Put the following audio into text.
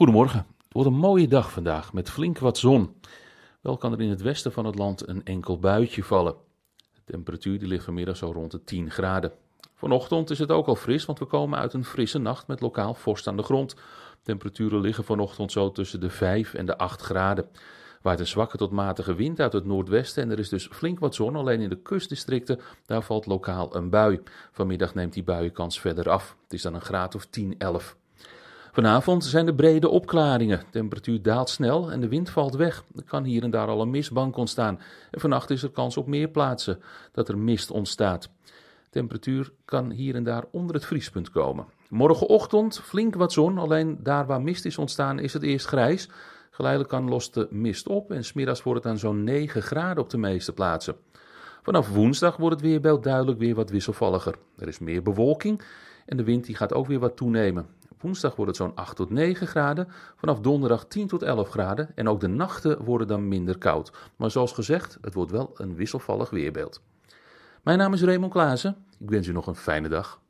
Goedemorgen. Het wordt een mooie dag vandaag met flink wat zon. Wel kan er in het westen van het land een enkel buitje vallen. De temperatuur die ligt vanmiddag zo rond de 10 graden. Vanochtend is het ook al fris, want we komen uit een frisse nacht met lokaal vorst aan de grond. Temperaturen liggen vanochtend zo tussen de 5 en de 8 graden. Waait een zwakke tot matige wind uit het noordwesten en er is dus flink wat zon. Alleen in de kustdistricten, daar valt lokaal een bui. Vanmiddag neemt die buienkans verder af. Het is dan een graad of 10, 11. Vanavond zijn er brede opklaringen. De temperatuur daalt snel en de wind valt weg. Er kan hier en daar al een mistbank ontstaan. En vannacht is er kans op meer plaatsen dat er mist ontstaat. De temperatuur kan hier en daar onder het vriespunt komen. Morgenochtend flink wat zon, alleen daar waar mist is ontstaan is het eerst grijs. Geleidelijk kan los de mist op en smiddags wordt het aan zo'n 9 graden op de meeste plaatsen. Vanaf woensdag wordt het weerbeeld duidelijk weer wat wisselvalliger. Er is meer bewolking en de wind die gaat ook weer wat toenemen woensdag wordt het zo'n 8 tot 9 graden, vanaf donderdag 10 tot 11 graden en ook de nachten worden dan minder koud. Maar zoals gezegd, het wordt wel een wisselvallig weerbeeld. Mijn naam is Raymond Klaassen, ik wens u nog een fijne dag.